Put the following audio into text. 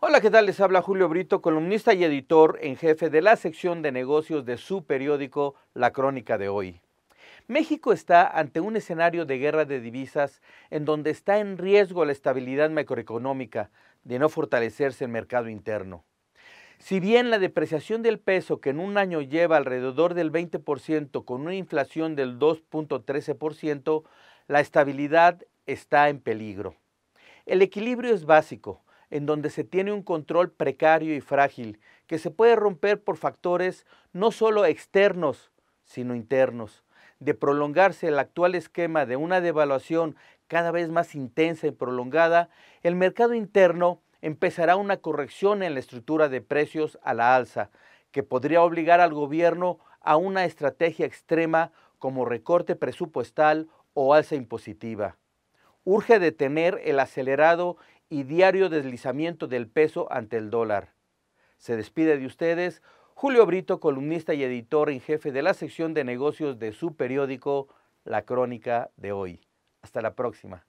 Hola, ¿qué tal? Les habla Julio Brito, columnista y editor en jefe de la sección de negocios de su periódico La Crónica de hoy. México está ante un escenario de guerra de divisas en donde está en riesgo la estabilidad macroeconómica de no fortalecerse el mercado interno. Si bien la depreciación del peso, que en un año lleva alrededor del 20% con una inflación del 2.13%, la estabilidad está en peligro. El equilibrio es básico, en donde se tiene un control precario y frágil, que se puede romper por factores no solo externos, sino internos. De prolongarse el actual esquema de una devaluación cada vez más intensa y prolongada, el mercado interno empezará una corrección en la estructura de precios a la alza, que podría obligar al gobierno a una estrategia extrema como recorte presupuestal o alza impositiva urge detener el acelerado y diario deslizamiento del peso ante el dólar. Se despide de ustedes Julio Brito, columnista y editor en jefe de la sección de negocios de su periódico La Crónica de hoy. Hasta la próxima.